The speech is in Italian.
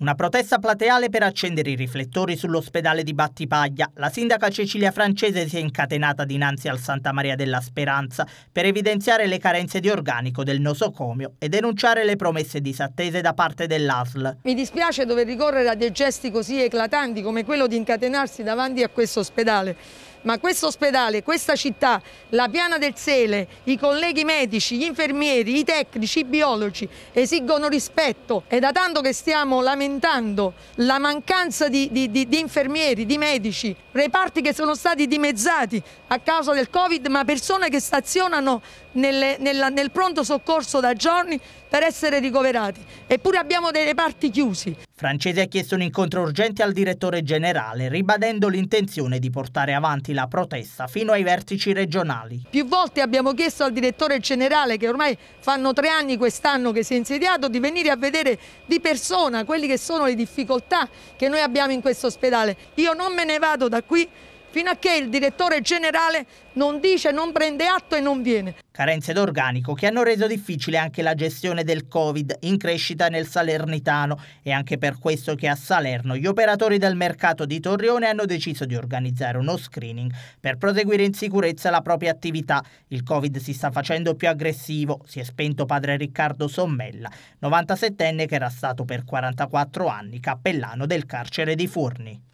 Una protesta plateale per accendere i riflettori sull'ospedale di Battipaglia. La sindaca Cecilia Francese si è incatenata dinanzi al Santa Maria della Speranza per evidenziare le carenze di organico del nosocomio e denunciare le promesse disattese da parte dell'ASL. Mi dispiace dover ricorrere a dei gesti così eclatanti come quello di incatenarsi davanti a questo ospedale ma questo ospedale, questa città, la piana del Sele, i colleghi medici, gli infermieri, i tecnici, i biologi esigono rispetto. È da tanto che stiamo lamentando la mancanza di, di, di, di infermieri, di medici, reparti che sono stati dimezzati a causa del Covid, ma persone che stazionano nelle, nella, nel pronto soccorso da giorni per essere ricoverati. Eppure abbiamo dei reparti chiusi. Francese ha chiesto un incontro urgente al direttore generale, ribadendo l'intenzione di portare avanti avanti la protesta fino ai vertici regionali. Più volte abbiamo chiesto al direttore generale, che ormai fanno tre anni quest'anno che si è insediato, di venire a vedere di persona quelle che sono le difficoltà che noi abbiamo in questo ospedale. Io non me ne vado da qui fino a che il direttore generale non dice, non prende atto e non viene. Carenze d'organico che hanno reso difficile anche la gestione del Covid in crescita nel Salernitano e anche per questo che a Salerno gli operatori del mercato di Torrione hanno deciso di organizzare uno screening per proseguire in sicurezza la propria attività. Il Covid si sta facendo più aggressivo, si è spento padre Riccardo Sommella, 97enne che era stato per 44 anni cappellano del carcere di Forni.